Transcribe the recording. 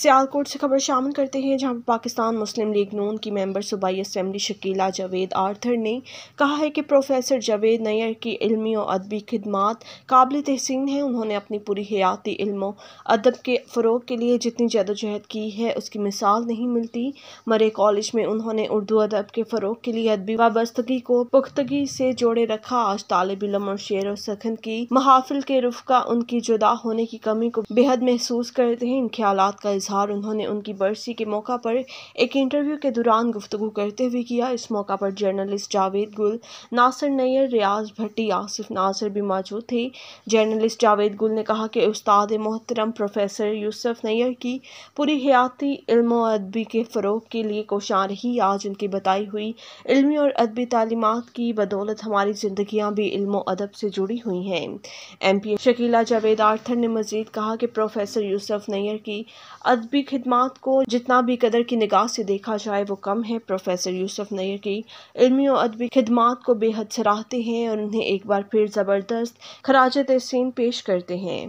सियालकोट से खबर शामिल करते हैं जहां पाकिस्तान मुस्लिम लीग नून की मेंबर सूबाई असम्बली शकीला जावेद आर्थर ने कहा है कि प्रोफेसर जावेद नैर की इलमी और अदबी खदमात काबिल तहसीन हैं उन्होंने अपनी पूरी हयाती इल्मों अदब के फ़रोग के लिए जितनी जदोजहद की है उसकी मिसाल नहीं मिलती मरे कॉलेज में उन्होंने उर्दू अदब के फ़रोग के लिए अदबी वाबस्तगी को पुख्तगी से जोड़े रखा आज तालब इलम और शेर और सखन की महाफिल के रुख का उनकी जुदा होने की कमी को बेहद महसूस करते हैं इन ख्याल का इजहार उन्होंने उनकी बरसी के मौका पर एक इंटरव्यू के दौरान गुफ्तु करते हुए किया इस मौका पर जर्नलिस्ट जावेद गुल नासिर नैर रियाज भट्टी आसिफ नासिर भी मौजूद थे जर्नलिस्ट जावेद गुल ने कहा कि उस्ताद मोहतरम प्रोफेसर यूसुफ नैर की पूरी हयाती इल्म अदबी के फ़रोग के लिए कोशां रही आज उनकी बताई हुई इलमी और अदबी तलीमत की बदौलत हमारी ज़िंदगियाँ भी इल्म अदब से जुड़ी हुई हैं एम पी शकीला जावेद आर्थर ने मज़ीद कहा कि प्रोफेसर यूसुफ नैर की अदबी खदमात को जितना भी कदर की निगाह से देखा जाए वो कम है प्रोफेसर यूसुफ नैयर की इलमी और अदबी खदमात को बेहद सराहते हैं और उन्हें एक बार फिर ज़बरदस्त खराज तहसीन पेश करते हैं